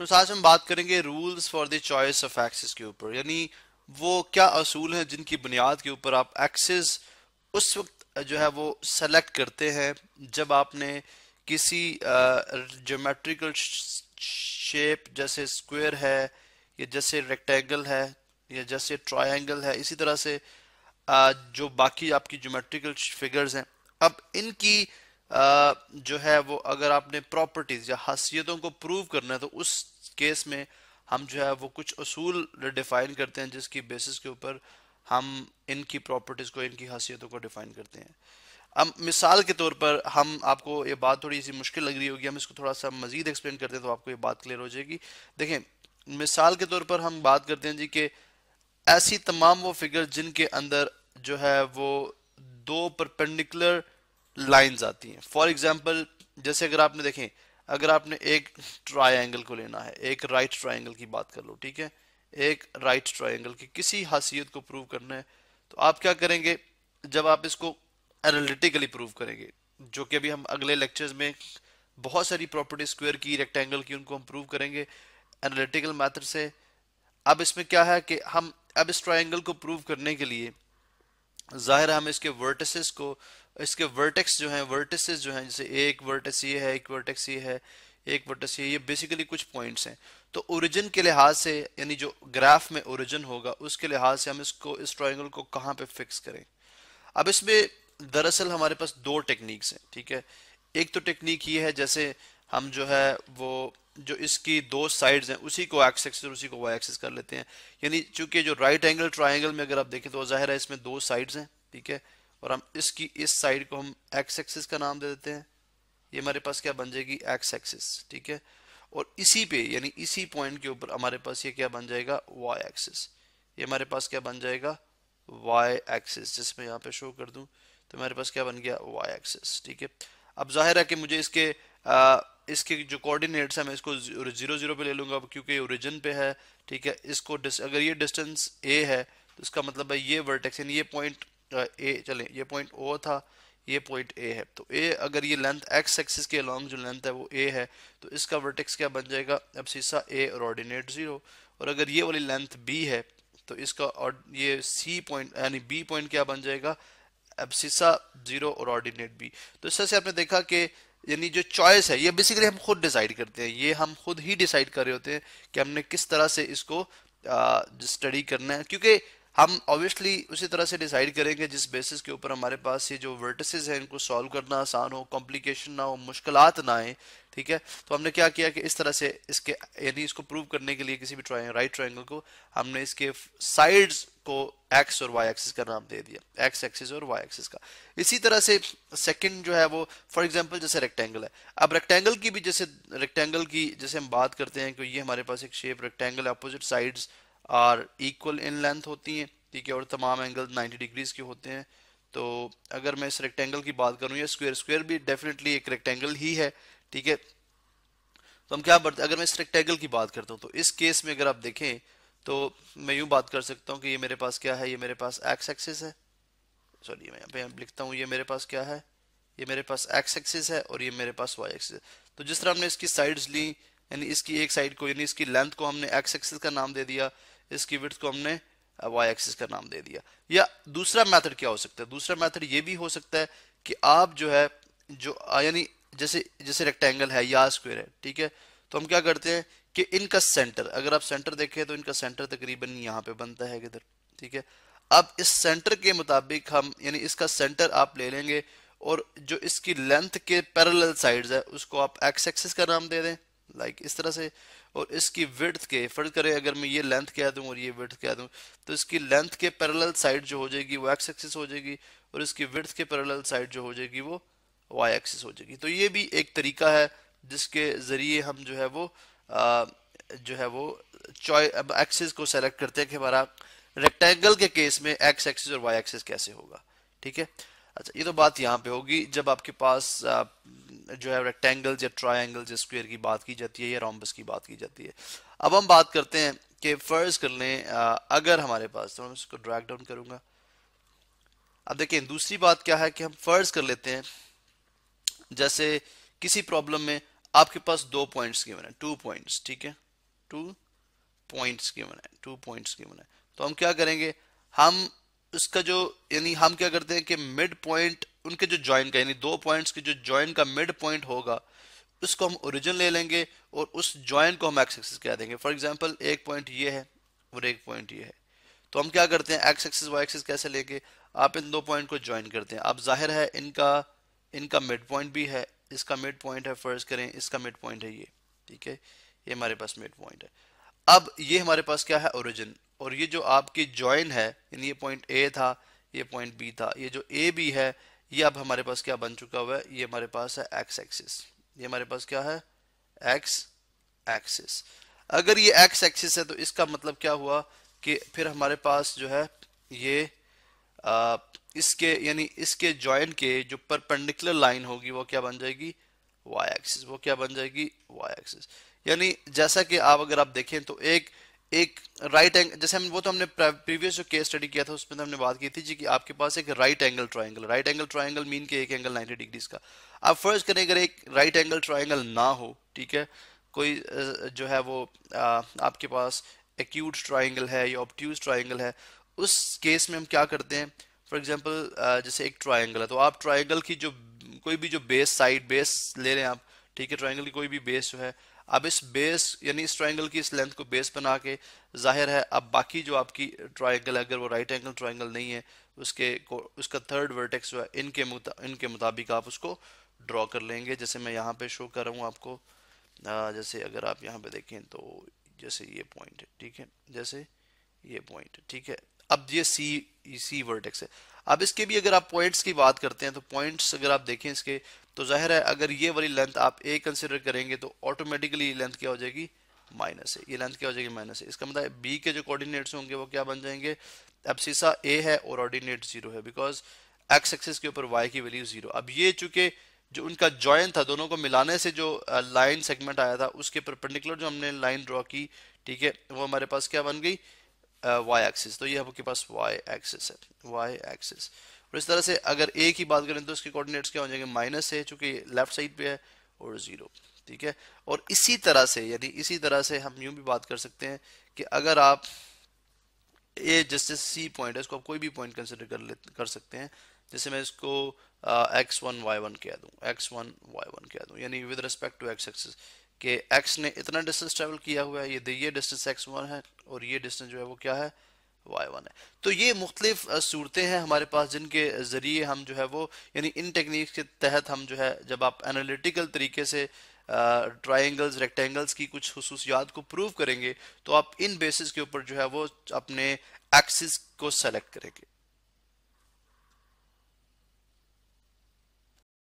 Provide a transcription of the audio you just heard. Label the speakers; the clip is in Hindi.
Speaker 1: तो आज हम बात करेंगे rules for the choice of axes के ऊपर यानी वो क्या असूल हैं जिनकी बुनियाद के ऊपर आप एक्सेस उस वक्त जो है वो सेलेक्ट करते हैं जब आपने किसी जोमेट्रिकल शेप जैसे स्क्वायर है या जैसे रेक्टेंगल है या जैसे ट्रायंगल है इसी तरह से जो बाकी आपकी जोमेट्रिकल फिगर्स हैं अब इनकी जो है वो अगर आपने प्रॉपर्टीज या हसीियतों को प्रूव करना है तो उस केस में हम जो है वो कुछ असूल डिफाइन करते हैं जिसकी बेसिस के ऊपर हम इनकी प्रॉपर्टीज़ को इनकी हसीियतों को डिफाइन करते हैं अब मिसाल के तौर पर हम आपको ये बात थोड़ी सी मुश्किल लग रही होगी हम इसको थोड़ा सा मज़ीद एक्सप्लेन करते हैं तो आपको ये बात क्लियर हो जाएगी देखें मिसाल के तौर पर हम बात करते हैं जी कि ऐसी तमाम वो फिगर जिनके अंदर जो है वो दो परपेंडिकुलर लाइंस आती हैं फॉर एग्जाम्पल जैसे अगर आपने देखें अगर आपने एक ट्राइंगल को लेना है एक राइट ट्राइंगल की बात कर लो ठीक है एक राइट ट्राइंगल की किसी हासियत को प्रूव करना है तो आप क्या करेंगे जब आप इसको एनालिटिकली प्रूव करेंगे जो कि अभी हम अगले लेक्चर्स में बहुत सारी प्रॉपर्टी स्क्वेयर की रेक्टेंगल की उनको हम प्रूव करेंगे एनालिटिकल मैथड से अब इसमें क्या है कि हम अब इस ट्राइंगल को प्रूव करने के लिए ज़ाहिर है हम इसके वर्टिसेस को इसके वर्टेक्स जो हैं वर्टिसेस जो हैं जैसे एक वर्टेक्स ये है एक वर्टेक्स ये है एक वर्टेक्स ये ये बेसिकली कुछ पॉइंट्स हैं तो ओरिजिन के लिहाज से यानी जो ग्राफ में ओरिजिन होगा उसके लिहाज से हम इसको इस ट्राइंगल को कहाँ पे फिक्स करें अब इसमें दरअसल हमारे पास दो टेक्निक्स हैं ठीक है एक तो टेक्निक ये है जैसे हम जो है वो जो इसकी दो साइड्स हैं उसी को एक्स एक्सिस और उसी को वाई एक्सिस कर लेते हैं यानी चूंकि जो राइट एंगल ट्राइंगल में अगर आप देखें तो जाहिर है इसमें दो साइड्स हैं ठीक है और हम इसकी इस साइड को हम एक्स एक्सिस का नाम दे देते हैं ये हमारे पास क्या बन जाएगी एक्स एक्सिस ठीक है और इसी पे यानी इसी पॉइंट के ऊपर हमारे पास ये क्या बन जाएगा वाई एक्सिस ये हमारे पास क्या बन जाएगा वाई एक्सिस जिसमें यहाँ पे शो कर दूँ तो हमारे पास क्या बन गया वाई एक्सिस ठीक है अब जाहिर है कि मुझे इसके आ, इसके जो कोऑर्डिनेट्स हैं मैं इसको जीरो जीरो पे ले लूँगा क्योंकि ओरिजिन पे है ठीक है इसको अगर ये डिस्टेंस ए है तो इसका मतलब है ये वर्टेक्स यानी ये पॉइंट ए चले ये पॉइंट ओ था ये पॉइंट ए है तो ए अगर ये लेंथ एक्स एक्सिस के अलॉन्ग जो लेंथ है वो ए है तो इसका वर्टेक्स क्या बन जाएगा अब सीसा ए और ऑर्डिनेट ज़ीरो और अगर ये वाली लेंथ बी है तो इसका और ये सी पॉइंट यानी बी पॉइंट क्या बन जाएगा एब्सिसा जीरो और ऑर्डिनेट बी तो इस तरह से आपने देखा कि यानी जो चॉइस है ये बेसिकली हम खुद डिसाइड करते हैं ये हम खुद ही डिसाइड कर रहे होते हैं कि हमने किस तरह से इसको स्टडी करना है क्योंकि हम ऑब्वियसली उसी तरह से डिसाइड करेंगे जिस बेसिस के ऊपर हमारे पास ये जो वर्टिसेस हैं इनको सॉल्व करना आसान हो कॉम्प्लिकेशन ना हो मुश्किल ना आए ठीक है तो हमने क्या किया कि इस तरह से इसके यानी इसको प्रूव करने के लिए किसी भी ट्राइंग राइट ट्राइंगल को हमने इसके साइड्स को एक्स और वाई एक्सिस का नाम दे दिया एक्स एक्सिस और वाई एक्सिस का इसी तरह से सेकेंड जो है वो फॉर एग्जाम्पल जैसे रेक्टेंगल है अब रेक्टेंगल की भी जैसे रेक्टेंगल की जैसे हम बात करते हैं कि ये हमारे पास एक shape rectangle opposite sides are equal in length होती हैं ठीक है और तमाम एंगल 90 डिग्रीज के होते हैं तो अगर मैं इस रेक्टेंगल की बात करूँ या स्क्वेयर स्क्वेयर भी डेफिनेटली एक रेक्टेंगल ही है ठीक है तो हम क्या बढ़ते अगर मैं इस रेक्टेंगल की बात करता हूँ तो इस केस में अगर आप देखें तो मैं यूँ बात कर सकता हूँ कि ये मेरे पास क्या है ये मेरे पास एक्स एक्सिस है सॉरी मैं यहाँ पे लिखता हूँ ये मेरे पास क्या है ये मेरे पास एक्स एक्सिस है और ये मेरे पास वाई एक्सिस है तो जिस तरह हमने इसकी साइड्स ली यानी इसकी एक साइड को यानी इसकी लेंथ को हमने एक्स एक्सिस का नाम दे दिया इसकी विर्थ को हमने वाई एक्सिस का नाम दे दिया या दूसरा मेथड क्या हो सकता है दूसरा मेथड ये भी हो सकता है कि आप जो है जो यानी जैसे जैसे रेक्टेंगल है या स्क्वायर है ठीक है तो हम क्या करते हैं कि इनका सेंटर अगर आप सेंटर देखें तो इनका सेंटर तकरीबन यहाँ पे बनता है किधर ठीक है अब इस सेंटर के मुताबिक हम यानी इसका सेंटर आप ले लेंगे और जो इसकी लेंथ के पैरेलल साइड्स है उसको आप एक्स एक्सिस का नाम दे दें लाइक इस तरह से और इसकी विड्थ के फर्ज करें अगर मैं ये लेंथ कह दूं और ये विड्थ कह दूं तो इसकी लेंथ के पैरेलल साइड जो हो जाएगी वो एक्स एक्सिस हो जाएगी और इसकी विड्थ के पैरेलल साइड जो हो जाएगी वो वाई एक्सिस हो जाएगी तो ये भी एक तरीका है जिसके ज़रिए हम जो है वो आ, जो है वो चॉय एक्सिस को सेलेक्ट करते हैं कि हमारा रेक्टेंगल के केस में एक्स एक्सिस और वाई एक्सिस कैसे होगा ठीक है अच्छा ये तो बात यहाँ पे होगी जब आपके पास आ, जो है रेक्टेंगल्स या ट्राइंगल्स या स्क्वेयर की बात की जाती है या रोम्बस की बात की जाती है अब हम बात करते हैं कि फर्ज कर लें अगर हमारे पास तो मैं इसको ड्रैग डाउन करूंगा अब देखें दूसरी बात क्या है कि हम फर्ज कर लेते हैं जैसे किसी प्रॉब्लम में आपके पास दो पॉइंट्स गिवन है टू पॉइंट्स ठीक है टू पॉइंट्स गिवन है टू पॉइंट्स गिवन है तो हम क्या करेंगे हम उसका जो यानी हम क्या करते हैं कि मिड पॉइंट उनके जो ज्वाइन का यानी दो पॉइंट्स की जो ज्वाइन का मिड पॉइंट होगा उसको हम ओरिजिन ले लेंगे और उस ज्वाइन को हम एक्स एक्सिस कह देंगे फॉर एग्जाम्पल एक पॉइंट ये है और एक पॉइंट ये है तो हम क्या करते हैं एक्स एक्सिस वाई एक्सिस कैसे लेंगे आप इन दो पॉइंट को ज्वाइन करते हैं आप जाहिर है इनका इनका मिड पॉइंट भी है इसका मिड पॉइंट है फर्ज करें इसका मिड पॉइंट है ये ठीक है ये हमारे पास मिड पॉइंट है अब ये हमारे पास क्या है ओरिजिन और ये जो आपकी ज्वाइन है यानी ये पॉइंट ए था ये पॉइंट बी था ये जो ए बी है ये अब हमारे पास क्या बन चुका हुआ है ये हमारे पास है एक्स एक्सिस ये हमारे पास क्या है एक्स एक्सिस अगर ये एक्स एक्सिस है तो इसका मतलब क्या हुआ कि फिर हमारे पास जो है ये आ, इसके यानी इसके जॉइन के जो परपेंडिकुलर लाइन होगी वो क्या बन जाएगी वाई एक्सिस वो क्या बन जाएगी वाई एक्सिस यानी जैसा कि आप अगर आप देखें तो एक एक राइट एंगल जैसे हम वो तो हमने प्रीवियस जो केस स्टडी किया था उसमें तो हमने बात की थी जी कि आपके पास एक right angle triangle right angle triangle mean के एक एंगल 90 डिग्रीज का आप फर्ज करें अगर एक राइट एंगल ट्राइंगल ना हो ठीक है कोई जो है वो आ, आपके पास एक्यूट ट्राइंगल है या ऑप्ट्यूज ट्राइंगल है उस केस में हम क्या करते हैं फॉर एग्जाम्पल जैसे एक ट्राइंगल है तो आप ट्राइंगल की जो कोई भी जो बेस साइड बेस ले रहे हैं आप ठीक है ट्राइंगल की कोई भी बेस जो है अब इस बेस यानी इस ट्राइंगल की इस लेंथ को बेस बना के जाहिर है अब बाकी जो आपकी ट्राइंगल अगर वो राइट एंगल ट्राइंगल नहीं है तो उसके को उसका थर्ड वर्टेक्स जो है इनके इनके मुताबिक आप उसको ड्रॉ कर लेंगे जैसे मैं यहाँ पे शो कर रहा हूँ आपको जैसे अगर आप यहाँ पे देखें तो जैसे ये पॉइंट है ठीक है जैसे ये पॉइंट ठीक है अब ये सी सी वर्टेक्स है अब इसके भी अगर आप पॉइंट्स की बात करते हैं तो पॉइंट्स अगर आप देखें इसके तो जाहिर है अगर ये वाली लेंथ आप ए कंसिडर करेंगे तो ऑटोमेटिकली लेंथ क्या हो जाएगी माइनस है ये लेंथ क्या हो जाएगी माइनस ए इसका मतलब बी के जो कोऑर्डिनेट्स होंगे वो क्या बन जाएंगे अब सीसा ए है और ऑर्डिनेट जीरो है बिकॉज एक्स एक्सिस के ऊपर वाई की वैल्यू जीरो अब ये चूंकि जो उनका ज्वाइन था दोनों को मिलाने से जो लाइन सेगमेंट आया था उसके पर्टिकुलर जो हमने लाइन ड्रॉ की ठीक है वो हमारे पास क्या बन गई वाई एक्सिस तो ये आपके पास वाई एक्सिस है वाई एक्सिस और इस तरह से अगर ए की बात करें तो इसके कोऑर्डिनेट्स क्या हो जाएंगे माइनस है चूंकि लेफ्ट साइड पे है और ज़ीरो ठीक है और इसी तरह से यानी इसी तरह से हम यूं भी बात कर सकते हैं कि अगर आप ए जैसे सी पॉइंट है इसको आप कोई भी पॉइंट कंसिडर कर ले कर सकते हैं जैसे मैं इसको एक्स वन वाई वन कह दूँ एक्स वन वाई वन कह दूँ यानी with respect to x axis के एक्स ने इतना डिस्टेंस ट्रेवल किया हुआ है ये ये डिस्टेंस एक्स वन है और ये डिस्टेंस जो है वो क्या है वाई वन है तो ये मुख्तलिफ सूरतें हैं हमारे पास जिनके ज़रिए हम जो है वो यानी इन टेक्निक्स के तहत हम जो है जब आप एनालिटिकल तरीके से ट्राइंगल्स रेक्टेंगल्स की कुछ खसूसियात को प्रूव करेंगे तो आप इन बेसिस के ऊपर जो है वो अपने एक्सिस को सेलेक्ट करेंगे